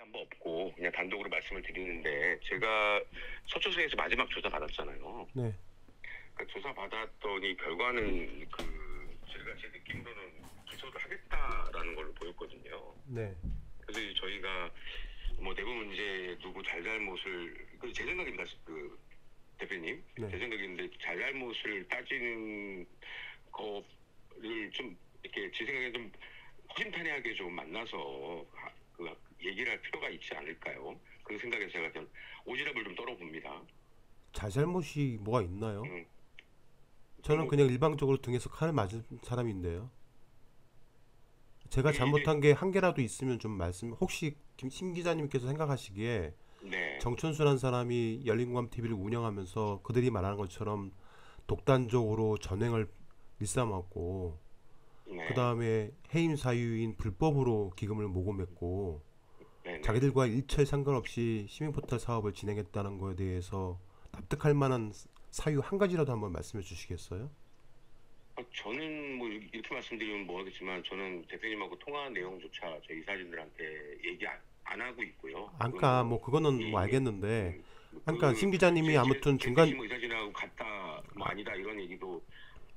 한 번 없고 그냥 단독으로 말씀을 드리는데 제가 서초생에서 마지막 조사 받았잖아요. 네. 그 조사 받았더니 결과는 그 제가 제 느낌으로는 기소를 하겠다라는 걸로 보였거든요. 네. 그래서 저희가 뭐대부분 문제 누구 잘잘못을 그제 생각입니다. 그 대표님 네. 제 생각인데 잘잘못을 따지는 거를 좀 이렇게 제 생각에 좀 허심탄회하게 좀 만나서 그 얘기를 할 필요가 있지 않을까요? 그 생각에 제가 좀 오지랖을 좀 떨어봅니다. 잘잘못이 뭐가 있나요? 음. 저는 뭐, 그냥 일방적으로 등에서 칼을 맞은 사람인데요. 제가 예, 잘못한 예. 게한 개라도 있으면 좀 말씀 혹시 김, 심 기자님께서 생각하시기에 네. 정천수란 사람이 열린공 TV를 운영하면서 그들이 말하는 것처럼 독단적으로 전횡을 일삼았고 네. 그 다음에 해임 사유인 불법으로 기금을 모금했고 네. 네. 자기들과 일체 상관없이 시민포털 사업을 진행했다는 거에 대해서 납득할 만한 사유 한 가지라도 한번 말씀해 주시겠어요? 어, 저는 뭐 이렇게 말씀드리면 뭐하겠지만 저는 대표님하고 통화 내용조차 저 이사진들한테 얘기 안, 안 하고 있고요. 아까 뭐, 뭐 그거는 예, 뭐 예. 알겠는데, 예, 예. 아까 그, 심 기자님이 아무튼 중간 뭐 이사진하고 같다 뭐 아니다 이런 얘기도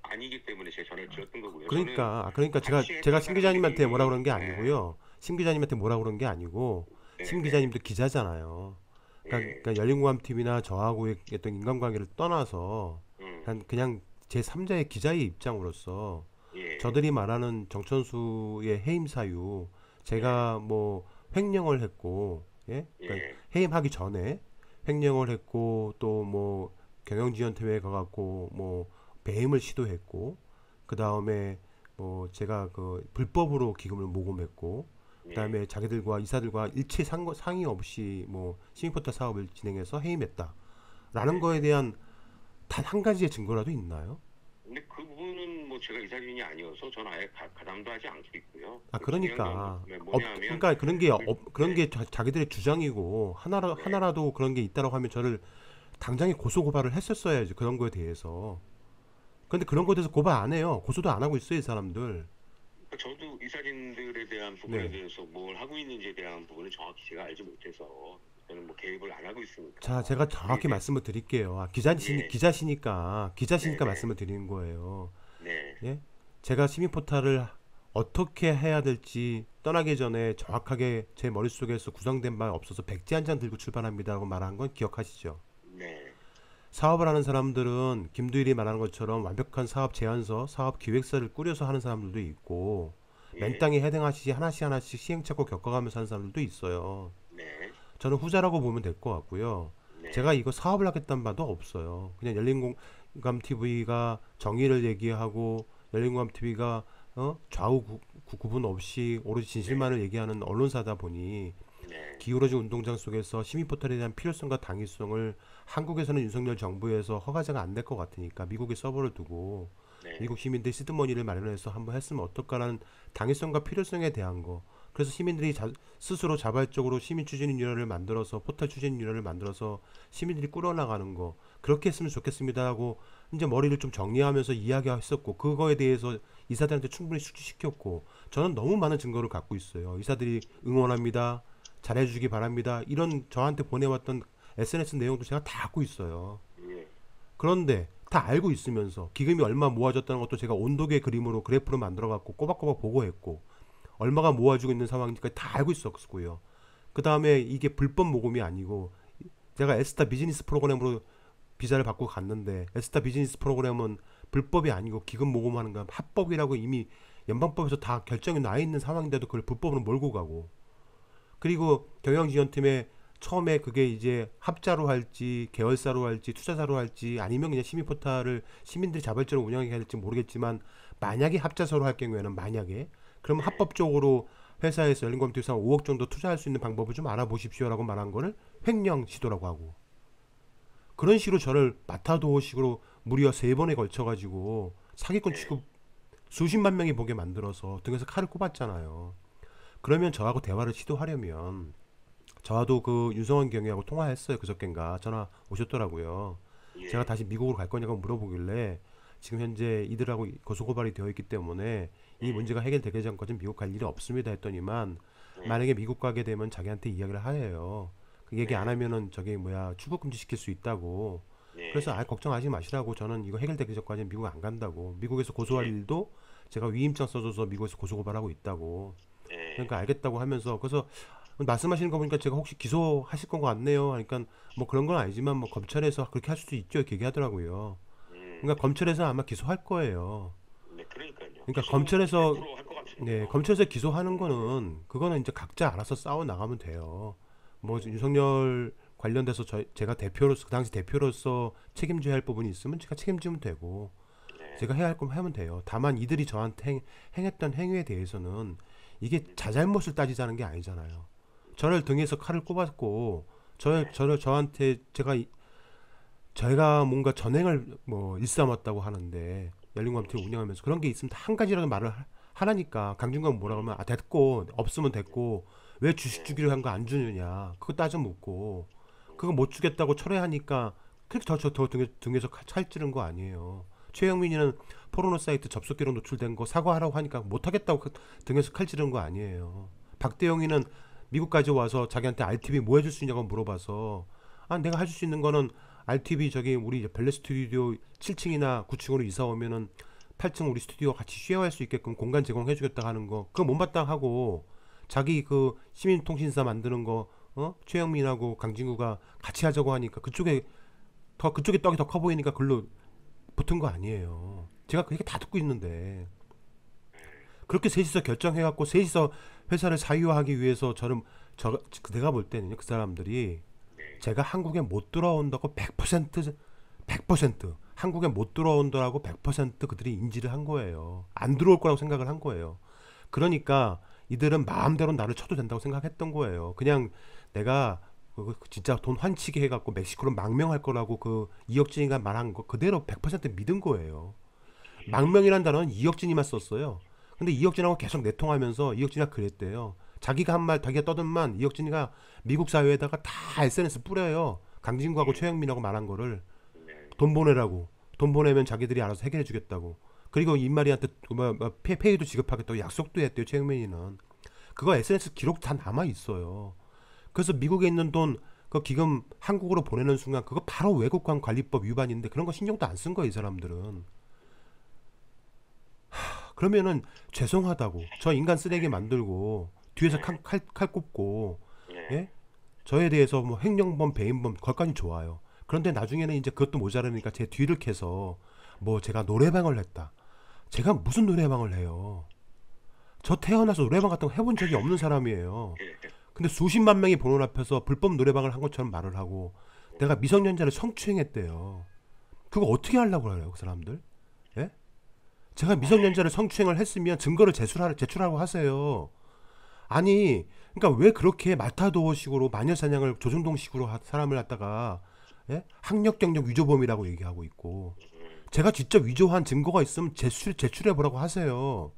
아니기 때문에 제가 전화를 아. 드렸던 거고요. 그러니까 아, 그러니까 제가 제가 심 기자님한테 뭐라 그런 게 네. 아니고요. 네. 신 기자님한테 뭐라 그런 게 아니고 네. 신 네. 기자님도 기자잖아요. 그러니까, 네. 그러니까 열린공감 TV나 저하고의 어떤 인간관계를 떠나서 음. 그냥 제 3자의 기자의 입장으로서 예. 저들이 말하는 정천수의 해임 사유 제가 예. 뭐 횡령을 했고 예? 그러니까 예. 해임하기 전에 횡령을 했고 또뭐 경영지원 퇴회 에 가갖고 뭐 배임을 시도했고 그 다음에 뭐 제가 그 불법으로 기금을 모금했고 그다음에 예. 자기들과 이사들과 일체 상거, 상의 없이 뭐 시민포털 사업을 진행해서 해임했다라는 네. 거에 대한 단 한 가지의 증거라도 있나요? 근데 그 부분은 뭐 제가 이사진이 아니어서 저는 아예 가, 담도 하지 않고 있고요. 아 그 그러니까 어, 그러니까 그런 게 어, 그런 네. 게 자, 자기들의 주장이고 하나라 네. 하나라도 그런 게 있다라고 하면 저를 당장에 고소 고발을 했었어야지 그런 거에 대해서. 근데 그런 것에 대해서 고발 안 해요. 고소도 안 하고 있어요, 이 사람들. 저도 이 사진들에 대한 부분에 네. 대해서 뭘 하고 있는지에 대한 부분을 정확히 제가 알지 못해서 저는 뭐 개입을 안 하고 있으니까. 자, 제가 정확히 네. 말씀을 드릴게요. 아, 기자시, 네. 예. 기자시니까 기자시니까 네, 네. 말씀을 드리는 거예요. 네. 예? 제가 시민 포탈을 어떻게 해야 될지 떠나기 전에 정확하게 제 머릿속에서 구성된 바 없어서 백지 한 장 들고 출발합니다라고 말한 건 기억하시죠? 네. 사업을 하는 사람들은 김두일이 말하는 것처럼 완벽한 사업 제안서, 사업 기획서를 꾸려서 하는 사람들도 있고 예. 맨땅에 해당하시지 하나씩 하나씩 시행착오 겪어가면서 하는 사람들도 있어요. 네. 저는 후자라고 보면 될 것 같고요. 네. 제가 이거 사업을 하겠다는 바도 없어요. 그냥 열린공감 TV가 정의를 얘기하고 열린공감 TV가 어? 좌우 구, 구, 분 없이 오로지 진실만을 네. 얘기하는 언론사다 보니 네. 기울어진 운동장 속에서 시민 포털에 대한 필요성과 당위성을 한국에서는 윤석열 정부에서 허가제가 안 될 것 같으니까 미국에 서버를 두고 네. 미국 시민들이 시드머니를 마련해서 한번 했으면 어떨까라는 당위성과 필요성에 대한 거 그래서 시민들이 자, 스스로 자발적으로 시민 추진위원회를 만들어서 포털 추진위원회를 만들어서 시민들이 꾸려나가는 거 그렇게 했으면 좋겠습니다 하고 이제 머리를 좀 정리하면서 이야기했었고 그거에 대해서 이사들한테 충분히 숙지시켰고 저는 너무 많은 증거를 갖고 있어요 이사들이 응원합니다 잘해주기 바랍니다 이런 저한테 보내왔던 SNS 내용도 제가 다 갖고 있어요. 예. 그런데 다 알고 있으면서 기금이 얼마 모아졌다는 것도 제가 온도계 그림으로 그래프로 만들어갖고 꼬박꼬박 보고했고 얼마가 모아지고 있는 상황인지까지 다 알고 있었고요. 그 다음에 이게 불법 모금이 아니고 제가 에스타 비즈니스 프로그램으로 비자를 받고 갔는데 에스타 비즈니스 프로그램은 불법이 아니고 기금 모금하는 건 합법이라고 이미 연방법에서 다 결정이 나 있는 상황인데도 그걸 불법으로 몰고 가고 그리고 경영지원팀에 처음에 그게 이제 합자로 할지 계열사로 할지 투자사로 할지 아니면 그냥 시민 포탈을 시민들이 자발적으로 운영해야 될지 모르겠지만 만약에 합자사로 할 경우에는 만약에 그럼 합법적으로 회사에서 연금검투사 토 5억 정도 투자할 수 있는 방법을 좀 알아보십시오라고 말한 거를 횡령 시도라고 하고 그런 식으로 저를 마타도식으로 무려 세 번에 걸쳐 가지고 사기꾼 취급 수십만 명이 보게 만들어서 등에서 칼을 꼽았잖아요. 그러면 저하고 대화를 시도하려면 저도 그 유성원 경위하고 통화했어요. 그저께인가 전화 오셨더라고요. 예. 제가 다시 미국으로 갈 거냐고 물어보길래 지금 현재 이들하고 고소고발이 되어 있기 때문에 이 예. 문제가 해결되기 전까지 미국 갈 일이 없습니다 했더니만 예. 만약에 미국 가게 되면 자기한테 이야기를 하래요. 그 얘기 예. 안 하면은 저게 뭐야 출국 금지 시킬 수 있다고. 예. 그래서 아예 걱정하지 마시라고 저는 이거 해결되기 전까지 는 미국 안 간다고. 미국에서 고소할 예. 일도 제가 위임장 써줘서 미국에서 고소고발하고 있다고. 그러니까 알겠다고 하면서 그래서 말씀하시는 거 보니까 제가 혹시 기소하실 건것 같네요. 그러니까 뭐 그런 건 아니지만 뭐 검찰에서 그렇게 할 수도 있죠. 이렇게 얘기하더라고요. 음. 그러니까 검찰에서 아마 기소할 거예요. 네, 그러니까 검찰에서 네, 검찰에서 기소하는 거는 그거는 이제 각자 알아서 싸워 나가면 돼요. 뭐 음. 윤석열 관련돼서 저, 제가 대표로서 그 당시 대표로서 책임져야 할 부분이 있으면 제가 책임지면 되고 네. 제가 해야 할거 하면 돼요. 다만 이들이 저한테 행, 했던 행위에 대해서는 이게 음. 자잘못을 따지자는 게 아니잖아요. 저를 등에서 칼을 꼽았고 저 저를 저한테 제가 저희가 뭔가 전횡을 뭐 일삼았다고 하는데 열린관팀 운영하면서 그런 게 있으면 한 가지라고 말을 하라니까 강준관 뭐라 그러면 아 됐고 없으면 됐고 왜 주식 주기로 한 거 안 주느냐 그거 따져 묻고 그거 못 주겠다고 철회하니까 그렇게 저저 등에, 등에서 칼찌른거 아니에요. 최영민이는 포르노 사이트 접속기록 노출된 거 사과하라고 하니까 못하겠다고 그 등에서 칼 찌른 거 아니에요. 박대영이는 미국까지 와서 자기한테 RTV 뭐 해줄 수 있냐고 물어봐서 아 내가 해줄 수 있는 거는 RTV 저기 우리 벨레 스튜디오 7층이나 9층으로 이사 오면은 8층 우리 스튜디오 같이 쉐어할 수 있게끔 공간 제공해주겠다 하는 거 그거 못마땅하고 자기 그 시민통신사 만드는 거 어? 최영민하고 강진구가 같이 하자고 하니까 그쪽에 더 그쪽에 떡이 더 커 보이니까 글로 붙은 거 아니에요. 제가 그렇게 다 듣고 있는데 그렇게 셋이서 결정해갖고 셋이서 회사를 사유화하기 위해서 저는 저 내가 볼 때는요 그 사람들이 네. 제가 한국에 못 들어온다고 100% 100% 한국에 못들어온다고100% 그들이 인지를 한 거예요. 안 들어올 거라고 생각을 한 거예요. 그러니까 이들은 마음대로 나를 쳐도 된다고 생각했던 거예요. 그냥 내가 그, 그 진짜 돈 환치기 해갖고 멕시코로 망명할 거라고 그 이혁진이가 말한 거 그대로 100% 믿은 거예요. 망명이란 단어는 이혁진이만 썼어요. 근데 이혁진하고 계속 내통하면서 이혁진이가 그랬대요. 자기가 한 말, 자기가 떠든 만 이혁진이가 미국 사회에다가 다 SNS 뿌려요. 강진구하고 네. 최영민하고 말한 거를 네. 돈 보내라고. 돈 보내면 자기들이 알아서 해결해 주겠다고. 그리고 임마리한테 뭐, 뭐 페, 페이도 지급하겠다고 약속도 했대요. 최영민이는. 그거 SNS 기록 다 남아 있어요. 그래서 미국에 있는 돈 그 기금 한국으로 보내는 순간 그거 바로 외국관 관리법 위반인데 그런 거 신경도 안 쓴 거예요, 이 사람들은. 그러면은 죄송하다고 저 인간 쓰레기 만들고 뒤에서 네. 칼, 칼, 칼 꼽고 네. 예? 저에 대해서 뭐 횡령범, 배임범 거기까지 좋아요. 그런데 나중에는 이제 그것도 모자라니까 제 뒤를 캐서 뭐 제가 노래방을 했다. 제가 무슨 노래방을 해요? 저 태어나서 노래방 같은 거 해본 적이 없는 사람이에요. 예, 예. 근데 수십만 명이 보는 앞에서 불법 노래방을 한 것처럼 말을 하고 네. 내가 미성년자를 성추행했대요. 그거 어떻게 하려고 그래요, 그 사람들? 제가 미성년자를 성추행을 했으면 증거를 제출하, 제출하고 하세요. 아니, 그러니까 왜 그렇게 마타도어식으로 마녀사냥을 조중동식으로 사람을 갖다가 예? 학력 경력 위조범이라고 얘기하고 있고 제가 직접 위조한 증거가 있으면 제출 제출해 보라고 하세요.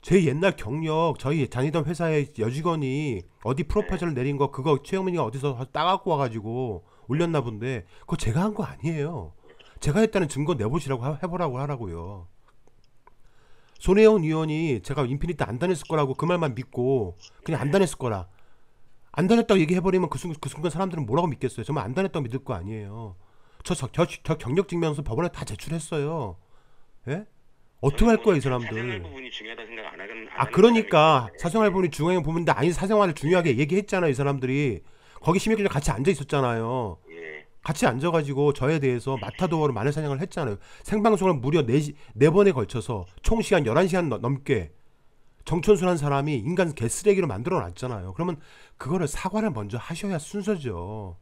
제 옛날 경력 저희 다니던 회사의 여직원이 어디 프로파즈을 내린 거 그거 최영민이가 어디서 따갖고 와가지고 올렸나 본데 그거 제가 한 거 아니에요. 제가 했다는 증거 내보시라고 해보라고 하라고요. 손혜원 의원이 제가 인피니트 안 다녔을 거라고 그 말만 믿고 그냥 안 다녔을 거라 안 다녔다고 얘기해버리면 그 순간, 그 순간 사람들은 뭐라고 믿겠어요. 정말 안 다녔다고 믿을 거 아니에요. 저, 저, 저, 저 경력 증명서 법원에 다 제출했어요. 예? 어떻게 할 거야 이 사람들? 안 하는, 안아 그러니까 사생활 부분이 중요한 부분인데 아니 사생활을 중요하게 얘기했잖아 이 사람들이 거기 심의기자 같이 앉아 있었잖아요. 같이 앉아가지고 저에 대해서 마타도어로 많은 사냥을 했잖아요. 생방송을 무려 네, 네 번에 걸쳐서 총 시간 11시간 넘게 정촌순한 사람이 인간 개쓰레기로 만들어 놨잖아요. 그러면 그거를 사과를 먼저 하셔야 순서죠.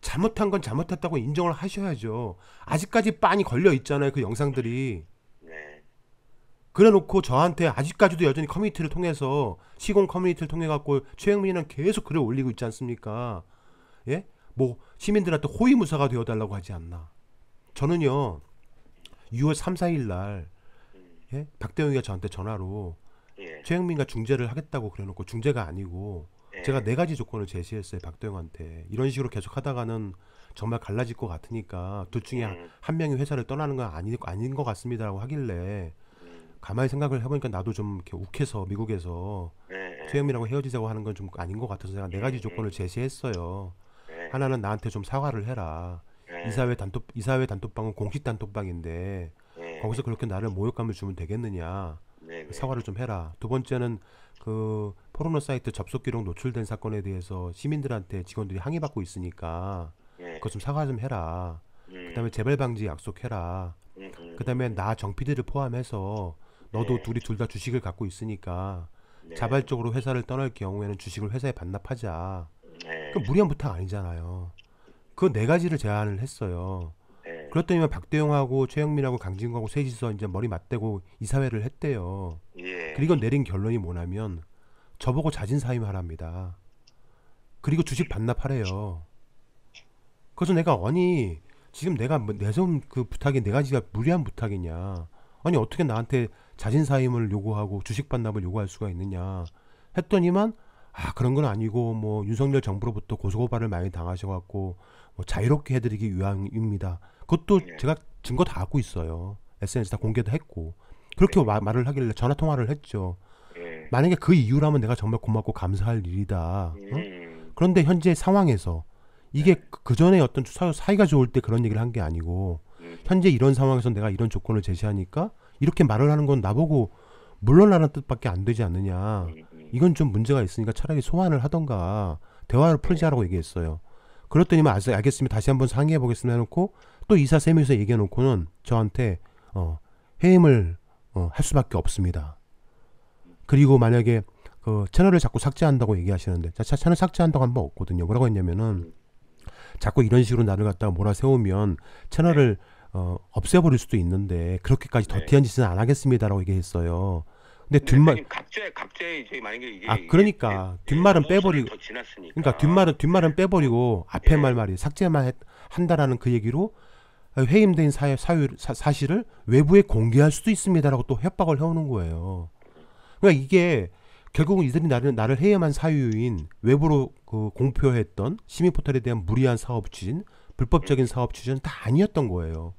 잘못한 건 잘못했다고 인정을 하셔야죠. 아직까지 빤히 걸려 있잖아요. 그 영상들이. 네. 그래놓고 저한테 아직까지도 여전히 커뮤니티를 통해서 시공 커뮤니티를 통해 갖고 최영민이는 계속 글을 올리고 있지 않습니까? 예? 뭐 시민들한테 호위무사가 되어달라고 하지 않나. 저는요 6월 3, 4일 날 음. 예? 박대웅이가 저한테 전화로 예. 최영민과 중재를 하겠다고 그래놓고 중재가 아니고 예. 제가 네 가지 조건을 제시했어요 박대웅한테 이런 식으로 계속 하다가는 정말 갈라질 것 같으니까 둘 중에 음. 한 명이 회사를 떠나는 건 아니, 아닌 것 같습니다라고 하길래 음. 가만히 생각을 해보니까 나도 좀 이렇게 욱해서 미국에서 예. 예. 최영민하고 헤어지자고 하는 건 좀 아닌 것 같아서 제가 네 가지 예, 예. 조건을 제시했어요. 네. 하나는 나한테 좀 사과를 해라. 네. 이사회 단톡 이사회 단톡방은 공식 단톡방인데 네. 거기서 그렇게 나를 모욕감을 주면 되겠느냐. 네, 네. 사과를 좀 해라. 두 번째는 그 포르노 사이트 접속 기록 노출된 사건에 대해서 시민들한테 직원들이 항의받고 있으니까 그것좀 사과 좀 해라. 음. 그다음에 재발 방지 약속해라. 음, 음, 그다음에 나 정피디를 포함해서 너도 둘이 둘 다 주식을 갖고 있으니까 자발적으로 회사를 떠날 경우에는 주식을 회사에 반납하자. 네. 그 무리한 부탁 아니잖아요. 그 네 가지를 제안을 했어요. 네. 그랬더니 박대용하고 최영민하고 강진구하고 셋이서 이제 머리 맞대고 이사회를 했대요. 예. 그리고 내린 결론이 뭐냐면 저보고 자진 사임하랍니다. 그리고 주식 반납하래요. 그래서 내가 아니 지금 내가 뭐 내성 그 부탁이 네 가지가 무리한 부탁이냐? 아니 어떻게 나한테 자진 사임을 요구하고 주식 반납을 요구할 수가 있느냐? 했더니만 아 그런 건 아니고 뭐 윤석열 정부로부터 고소고발을 많이 당하셔갖고 뭐 자유롭게 해드리기 위함입니다. 그것도 네. 제가 증거 다 갖고 있어요. SNS 다 공개도 했고 그렇게 네. 마, 말을 하길래 전화 통화를 했죠. 네. 만약에 그 이유라면 내가 정말 고맙고 감사할 일이다. 응? 예. 그런데 현재 상황에서 이게 네. 그 전에 어떤 사이, 사이가 좋을 때 그런 얘기를 한 게 아니고 음. 현재 이런 상황에서 내가 이런 조건을 제시하니까 이렇게 말을 하는 건 나보고 물러나는 뜻밖에 안 되지 않느냐. 음. 이건 좀 문제가 있으니까 차라리 소환을 하던가 대화를 풀자라고 얘기했어요. 그랬더니만 뭐 알겠습니다. 다시 한번 상의해 보겠습니다. 해놓고 또 이사 세 명이서 얘기해 놓고는 저한테 어, 해임을 어, 할 수밖에 없습니다. 그리고 만약에 그 채널을 자꾸 삭제한다고 얘기하시는데 자, 채널 삭제한다고 한 번 없거든요. 뭐라고 했냐면은 자꾸 이런 식으로 나를 갖다가 몰아세우면 채널을 어, 없애버릴 수도 있는데 그렇게까지 더티한 네. 짓은 안 하겠습니다라고 얘기했어요. 근데 뒷말 각자의 자 이제 만약에 이게 아 그러니까 이게, 예, 뒷말은 예, 빼버리고 예, 그러니까 뒷말은 뒷말은 빼버리고 앞에 예. 말 말이 삭제만 했, 한다라는 그 얘기로 회임된 사유, 사유 사, 사실을 외부에 공개할 수도 있습니다라고 또 협박을 해오는 거예요. 그러니까 이게 결국은 이들이 나를 나를 해임한 사유인 외부로 그 공표했던 시민 포털에 대한 무리한 사업 추진, 불법적인 음. 사업 추진다 아니었던 거예요.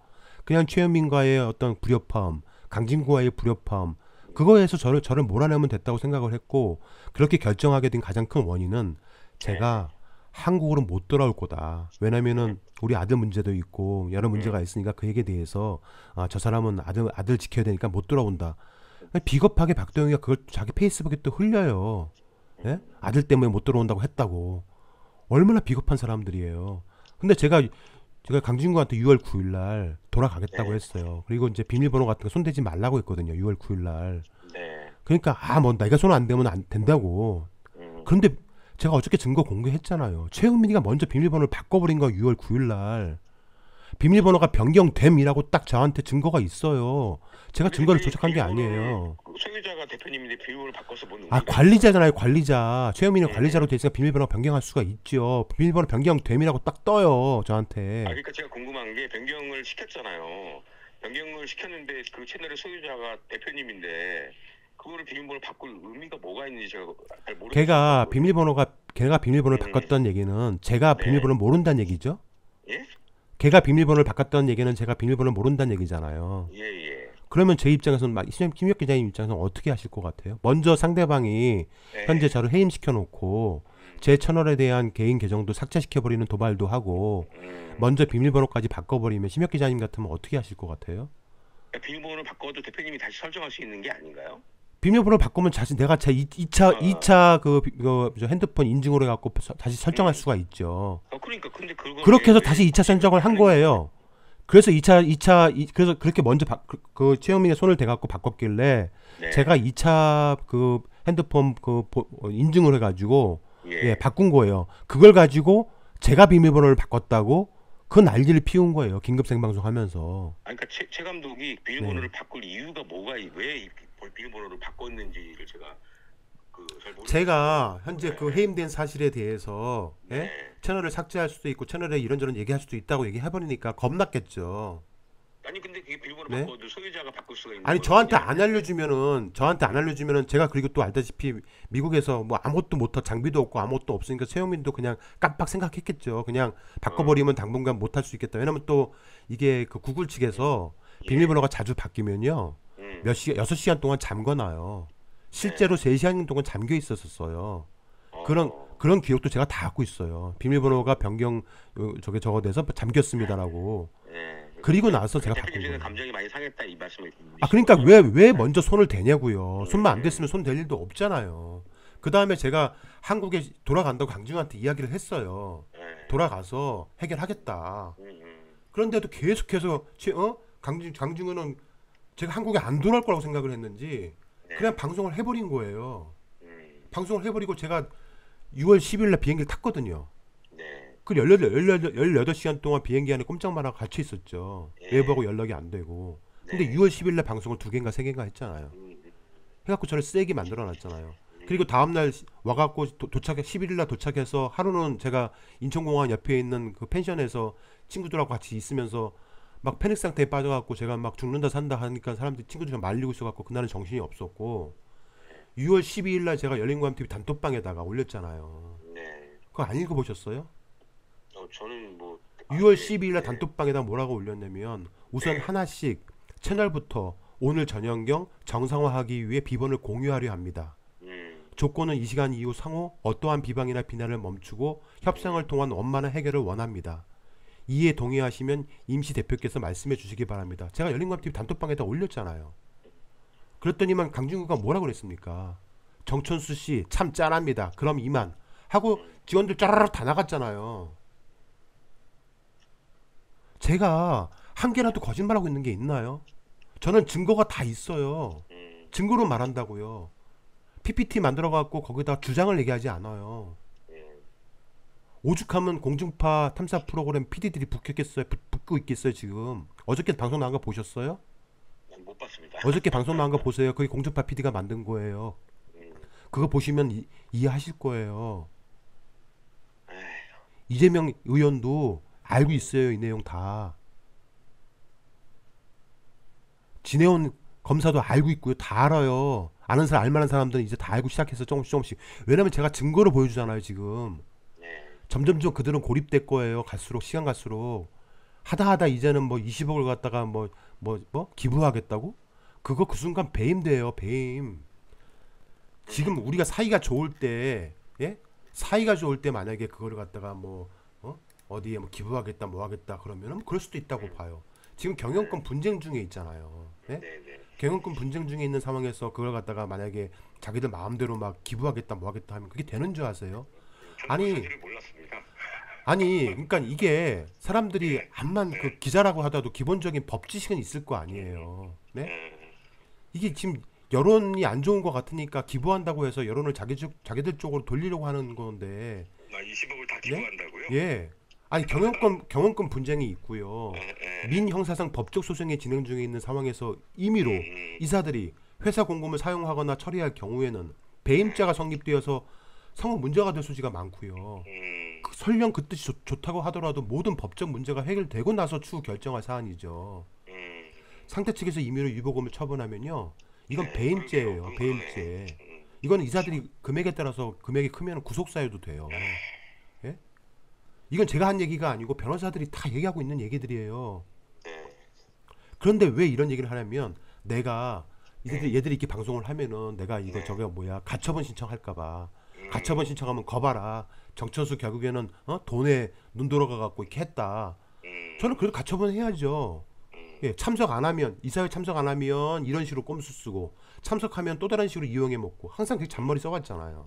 그냥 최현민과의 어떤 불협화음, 강진구와의 불협화음, 그거에서 저를 저를 몰아내면 됐다고 생각을 했고 그렇게 결정하게 된 가장 큰 원인은 제가 네. 한국으로 못 돌아올 거다. 왜냐면은 네. 우리 아들 문제도 있고 여러 네. 문제가 있으니까 그 얘기에 대해서 아, 저 사람은 아들 아들 지켜야 되니까 못 돌아온다. 그렇죠. 비겁하게 박도영이가 그걸 자기 페이스북에 또 흘려요. 예? 아들 때문에 못돌아온다고 했다고. 얼마나 비겁한 사람들이에요. 근데 제가 제가 강진구한테 6월 9일 날 돌아가겠다고 네. 했어요. 그리고 이제 비밀번호 같은 거 손대지 말라고 했거든요. 6월 9일 날. 네. 그러니까 아, 뭐 내가 손안 대면 안 된다고. 음. 그런데 제가 어저께 증거 공개했잖아요. 최은민이가 먼저 비밀번호를 바꿔버린 거 6월 9일 날. 비밀번호가 변경됨이라고 딱 저한테 증거가 있어요. 제가 증거를 조작한 게 아니에요. 소유자가 대표님인데 비밀번호 바꿔서 보는 아 관리자잖아요 관리자 최현민이 네. 관리자로 돼 있으니까 비밀번호 변경할 수가 있죠 비밀번호 변경됨이라고 딱 떠요 저한테 아 그러니까 제가 궁금한 게 변경을 시켰잖아요 변경을 시켰는데 그 채널의 소유자가 대표님인데 그거를 비밀번호 바꿀 의미가 뭐가 있는지 제가 잘 모르겠어요 걔가 비밀번호가 걔가 비밀번호를 음. 바꿨던 얘기는 제가 네. 비밀번호를 모른다는 얘기죠 걔가 비밀번호를 바꿨다는 얘기는 제가 비밀번호를 모른다는 얘기잖아요. 예, 예. 그러면 제 입장에서는 막신수 김혁 기자님 입장에서는 어떻게 하실 것 같아요? 먼저 상대방이 예. 현재 저를 해임시켜 놓고 음. 제 채널에 대한 개인 계정도 삭제시켜 버리는 도발도 하고 음. 먼저 비밀번호까지 바꿔 버리면 신혁 기자님 같으면 어떻게 하실 것 같아요? 비밀번호를 바꿔도 대표님이 다시 설정할 수 있는 게 아닌가요? 비밀번호 바꾸면 자신 내가 제 2차 아. 2차 그, 그 핸드폰 인증으로 해 갖고 다시 네, 설정할 네. 수가 있죠. 아 그러니까 근데 그걸 그렇게 해서 다시 2차 선정을 한 거예요. 그래서 2차 2차 이, 그래서 그렇게 먼저 바, 그, 그 최영민의 손을 대 갖고 바꿨길래 네. 제가 2차 그 핸드폰 그 인증을 해 가지고 예. 예. 바꾼 거예요. 그걸 가지고 제가 비밀번호를 바꿨다고 그 난리를 피운 거예요. 긴급 생방송 하면서. 아 그러니까 최, 최 감독이 비밀번호를 네. 바꿀 이유가 뭐가 왜 비밀번호를 바꿨는지를 제가 그 제가 현재 네. 그 해임된 사실에 대해서 예? 네. 예? 채널을 삭제할 수도 있고 채널에 이런저런 얘기할 수도 있다고 얘기해버리니까 겁났겠죠. 아니 근데 그게 비밀번호 네? 바꿔도 소유자가 바꿀 수가 있는 아니 저한테 네. 안 알려주면은 저한테 안 알려주면은 제가 그리고 또 알다시피 미국에서 뭐 아무것도 못하 장비도 없고 아무것도 없으니까 최영민도 그냥 깜빡 생각했겠죠 그냥 바꿔버리면 어. 당분간 못할 수 있겠다 왜냐면 또 이게 그 구글 측에서 예. 비밀번호가 자주 바뀌면요 음. 몇 시간 여섯 시간 동안 잠궈놔요. 실제로 네. 세 네. 시간 동안 잠겨 있었었어요. 어. 그런 그런 기억도 제가 다 갖고 있어요. 비밀번호가 변경 어, 저게 적어내서 잠겼습니다라고. 네. 그리고 나서 제가 바꾼 거예요. 감정이 많이 상했다 이 말씀을. 아 그러니까 왜왜 네. 먼저 손을 대냐고요. 음, 손만 안 네. 댔으면 손댈 일도 없잖아요. 그 다음에 제가 한국에 돌아간다고 강중한테 이야기를 했어요. 돌아가서 해결하겠다. 음, 그런데도 계속해서 어? 강중 강중은 제가 한국에 안 돌아올 거라고 생각을 했는지 네. 그냥 방송을 해버린 거예요. 음. 방송을 해버리고 제가 6월 10일 날 비행기를 탔거든요. 네. 그 18, 18, 18시간 동안 비행기 안에 꼼짝 말아 갇혀 있었죠. 네. 외부하고 연락이 안 되고. 근데 6월 10일 날 방송을 두 개인가 세 개인가 했잖아요. 음. 해갖고 저를 세게 만들어 놨잖아요. 음. 그리고 다음날 와갖고 도, 착해 11일 날 도착해서 하루는 제가 인천공항 옆에 있는 그 펜션에서 친구들하고 같이 있으면서 막 패닉 상태에 빠져갖고 제가 막 죽는다 산다 하니까 사람들이 친구들이랑 말리고 있어갖고 그날은 정신이 없었고 6월 12일 날 제가 열린과함 TV 단톡방에다가 올렸잖아요. 네. 그거 안 읽어보셨어요? 어, 저는 뭐 6월 아, 12일 날 네. 단톡방에다 뭐라고 올렸냐면 우선 네. 하나씩 채널부터 오늘 전형경 정상화하기 위해 비번을 공유하려 합니다. 음. 조건은 이 시간 이후 상호 어떠한 비방이나 비난을 멈추고 협상을 네. 통한 원만한 해결을 원합니다. 이에 동의하시면 임시 대표께서 말씀해 주시기 바랍니다. 제가 열린감TV 단톡방에다 올렸잖아요. 그랬더니만 강준구가 뭐라고 그랬습니까? 정천수 씨참 짠합니다. 그럼 이만 하고 직원들 짜라락 다 나갔잖아요. 제가 한 개라도 거짓말하고 있는 게 있나요? 저는 증거가 다 있어요. 음. 증거로 말한다고요. PPT 만들어갖고 거기다 주장을 얘기하지 않아요. 오죽하면 공중파 탐사 프로그램 PD들이 붙겠어요. 겠 붙고 있겠어요, 지금. 어저께 방송 나온 거 보셨어요? 못 봤습니다. 어저께 방송 나온 거 보세요. 그게 공중파 PD가 만든 거예요. 음. 그거 보시면 이, 이해하실 거예요. 이 이재명 의원도 알고 있어요, 이 내용 다. 진해원 검사도 알고 있고요. 다 알아요. 아는 사람, 알만한 사람들은 이제 다 알고 시작해서 조금씩 조금씩. 왜냐면 제가 증거를 보여주잖아요, 지금. 점점점 그들은 고립될 거예요. 갈수록 시간 갈수록 하다 하다 이제는 뭐 20억을 갖다가 뭐뭐뭐 뭐, 뭐 기부하겠다고? 그거 그 순간 배임돼요. 배임. 지금 우리가 사이가 좋을 때 예? 사이가 좋을 때 만약에 그걸 갖다가 뭐 어? 어디에 뭐 기부하겠다 뭐 하겠다 그러면은 그럴 수도 있다고 봐요. 지금 경영권 분쟁 중에 있잖아요. 예? 네, 네. 경영권 분쟁 중에 있는 상황에서 그걸 갖다가 만약에 자기들 마음대로 막 기부하겠다 뭐 하겠다 하면 그게 되는 줄 아세요? 아니 몰랐습니다. 아니 그러니까 이게 사람들이 예, 암만 네. 그 기자라고 하더라도 기본적인 법 지식은 있을 거 아니에요. 네? 예. 이게 지금 여론이 안 좋은 것 같으니까 기부한다고 해서 여론을 자기 자기들 쪽으로 돌리려고 하는 건데. 나 20억을 다 네? 기부한다고요? 예. 아니 경영권 아. 경영권 분쟁이 있고요. 민 형사상 법적 소송이 진행 중에 있는 상황에서 임의로 음, 음. 이사들이 회사 공금을 사용하거나 처리할 경우에는 배임자가 성립되어서 상호 문제가 될 소지가 많고요. 음. 그 설령 그 뜻이 좋, 다고 하더라도 모든 법적 문제가 해결되고 나서 추후 결정할 사안이죠. 음. 상태 측에서 임의로 유보금을 처분하면요. 이건 네, 배임죄예요. 배임죄. 음. 이건 이사들이 금액에 따라서 금액이 크면 구속사유도 돼요. 네. 예? 이건 제가 한 얘기가 아니고 변호사들이 다 얘기하고 있는 얘기들이에요. 네. 그런데 왜 이런 얘기를 하냐면 내가 이들이 얘들이 이렇게 방송을 하면은 내가 이거 저게 뭐야 가처분 신청할까봐 가처분 신청하면 거봐라. 정천수 결국에는 어? 돈에 눈 돌아가 갖고 이렇게 했다. 음. 저는 그래도 가처분 해야죠. 음. 예, 참석 안 하면 이사회 참석 안 하면 이런 식으로 꼼수 쓰고 참석하면 또 다른 식으로 이용해 먹고 항상 그 잔머리 써왔잖아요.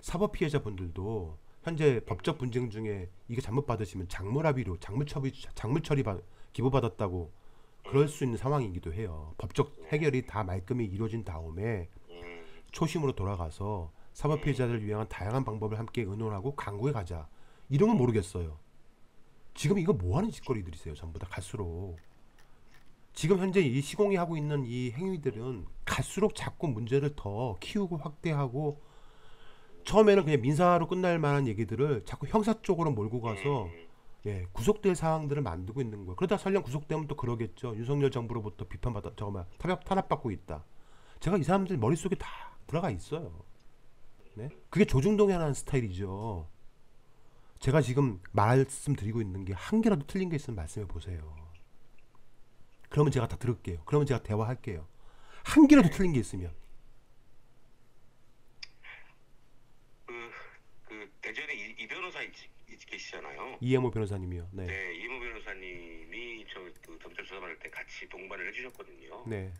사법 피해자분들도 현재 법적 분쟁 중에 이게 잘못 받으시면 장물합의로 장물처리 장물처리 기부 받았다고 그럴 수 있는 상황이기도 해요. 법적 네. 해결이 다 말끔히 이루어진 다음에 음. 초심으로 돌아가서 사법 피해자들을 위한 다양한 방법을 함께 의논하고 강구해 가자. 이런 건 모르겠어요. 지금 이거 뭐 하는 짓거리들이세요, 전부 다 갈수록. 지금 현재 이 시공이 하고 있는 이 행위들은 갈수록 자꾸 문제를 더 키우고 확대하고 처음에는 그냥 민사로 끝날 만한 얘기들을 자꾸 형사 쪽으로 몰고 가서 음, 음, 음. 예, 구속될 상황들을 만들고 있는 거예요. 그러다 설령 구속되면 또 그러겠죠. 윤석열 정부로부터 비판받아, 잠깐만, 탄압, 받고 있다. 제가 이 사람들 머릿속에 다 들어가 있어요. 네? 그게 조중동이 하는 스타일이죠. 제가 지금 말씀드리고 있는 게 한 개라도 틀린 게 있으면 말씀해 보세요. 그러면 제가 다 들을게요. 그러면 제가 대화할게요. 한 개라도 네. 틀린 게 있으면. 그, 그 대전에 이, 이 변호사 있, 있, 계시잖아요. 이해모 변호사님이요. 네. 네 이해모 변호사님이 저그 점점 조사받을 때 같이 동반을 해주셨거든요. 네.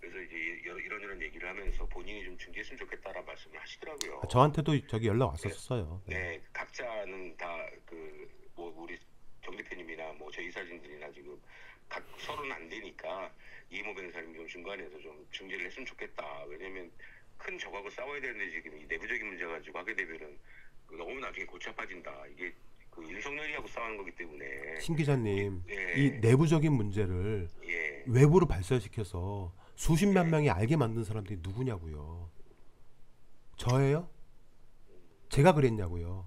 그래서 이제 이런 이런 얘기를 하면서 본인이 좀준비했으면 좋겠다라 말씀을 하시더라고요. 저한테도 저기 연락 왔었어요. 네, 네, 네 각자는 다 그 뭐 우리 정 대표님이나 뭐제 이사진들이나 지금 각서로안 되니까 이모 변호사님좀 중간에서 좀 중재를 했으면 좋겠다. 왜냐면 큰 적하고 싸워야 되는데 지금 이 내부적인 문제 가지고 하게 되면은 그 너무 나중에 고차 빠진다. 이게 그 윤석열이하고 싸우는 거기 때문에 신 기자님 예. 이 내부적인 문제를 예. 외부로 발설시켜서 수십만 명이 알게 만든 사람들이 누구냐고요. 저예요? 제가 그랬냐고요.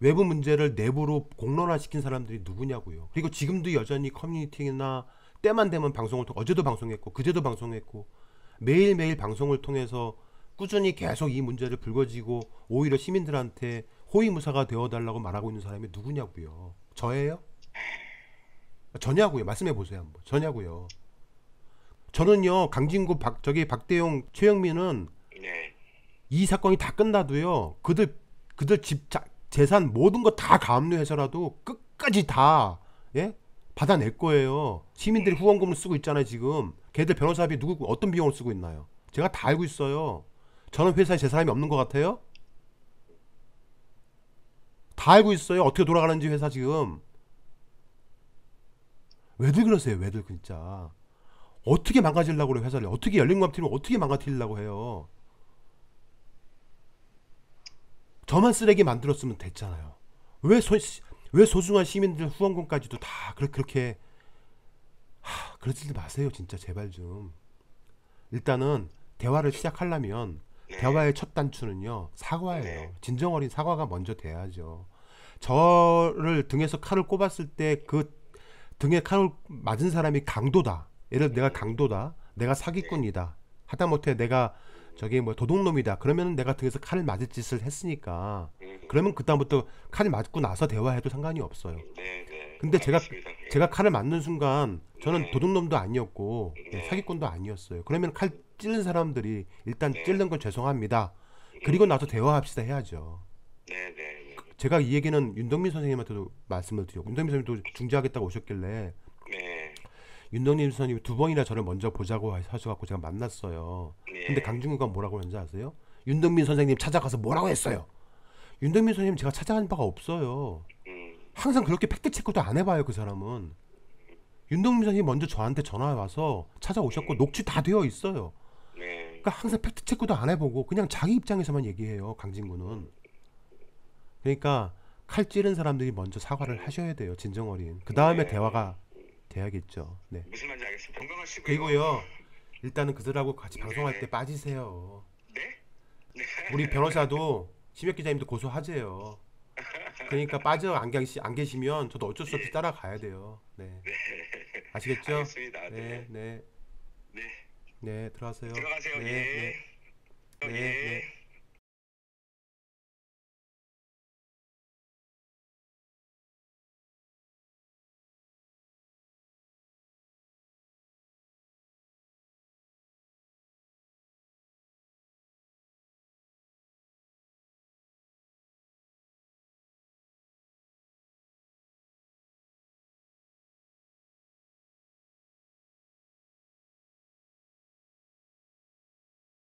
외부 문제를 내부로 공론화시킨 사람들이 누구냐고요. 그리고 지금도 여전히 커뮤니티나 때만 되면 방송을 통해 어제도 방송했고 그제도 방송했고 매일매일 방송을 통해서 꾸준히 계속 이 문제를 불거지고 오히려 시민들한테 호위무사가 되어달라고 말하고 있는 사람이 누구냐고요. 저예요? 저냐고요. 말씀해 보세요 한번. 저냐고요. 저는요 강진구 박 저기 박대용 최영민은 네. 이 사건이 다 끝나도요 그들 그들 집 자, 재산 모든 거 다 가압류해서라도 끝까지 다 예? 받아낼 거예요. 시민들이 네. 후원금을 쓰고 있잖아요 지금. 걔들 변호사비 누구 어떤 비용을 쓰고 있나요? 제가 다 알고 있어요. 저는 회사에 제 사람이 없는 것 같아요. 다 알고 있어요. 어떻게 돌아가는지 회사 지금. 왜들 그러세요? 왜들 진짜. 어떻게 망가질려고 그래 회사를 어떻게 열린공감팀을 어떻게 망가뜨리려고 해요 저만 쓰레기 만들었으면 됐잖아요 왜, 소, 왜 소중한 시민들 후원금까지도 다 그렇게, 그렇게 하, 그러지 마세요 진짜 제발 좀 일단은 대화를 시작하려면 네. 대화의 첫 단추는요 사과예요 네. 진정 어린 사과가 먼저 돼야죠 저를 등에서 칼을 꼽았을 때 그 등에 칼을 맞은 사람이 강도다 예를 들어 내가 강도다, 네. 내가 사기꾼이다, 네. 하다못해 내가 저기 뭐 도둑놈이다. 그러면 내가 등에서 칼을 맞을 짓을 했으니까 네. 그러면 그다음부터 칼을 맞고 나서 대화해도 상관이 없어요. 근데 제가 제가 칼을 맞는 순간 저는 도둑놈도 아니었고 사기꾼도 아니었어요. 그러면 칼 찔른 사람들이 일단 찔른 건 죄송합니다. 그리고 나서 대화합시다 해야죠. 제가 이 얘기는 윤덕민 선생님한테도 말씀을 드렸고 윤덕민 선생님도 중재하겠다고 오셨길래 윤동림 선생님이 두 번이나 저를 먼저 보자고 하셔갖고 제가 만났어요. 네. 근데 예. 강준규가 뭐라고 했는지 아세요? 윤동민 선생님 찾아가서 뭐라고 했어요? 윤동민 선생님 제가 찾아간 바가 없어요. 음. 항상 그렇게 팩트 체크도 안 해봐요 그 사람은. 윤동민 선생님 먼저 저한테 전화 와서 찾아오셨고 음. 녹취 다 되어 있어요. 네. 그러니까 항상 팩트 체크도 안 해보고 그냥 자기 입장에서만 얘기해요 강진구는. 그러니까 칼 찌른 사람들이 먼저 사과를 음. 하셔야 돼요 진정 어린. 그 다음에 네. 대화가 돼야겠죠. 네. 무슨 말인지 알겠습니다. 건강하시고요. 그리고요. 네. 일단은 그들하고 같이 방송할 네. 때 빠지세요. 네? 네. 우리 변호사도 심혁 기자님도 고소하재요. 그러니까 빠져 안, 계시, 안 계시면 저도 어쩔 수 없이 네. 따라가야 돼요. 네. 네. 아시겠죠? 알겠습니다. 네. 네. 네. 네. 들어가세요. 들어가세요. 네. 예. 예. 네. 네. 네.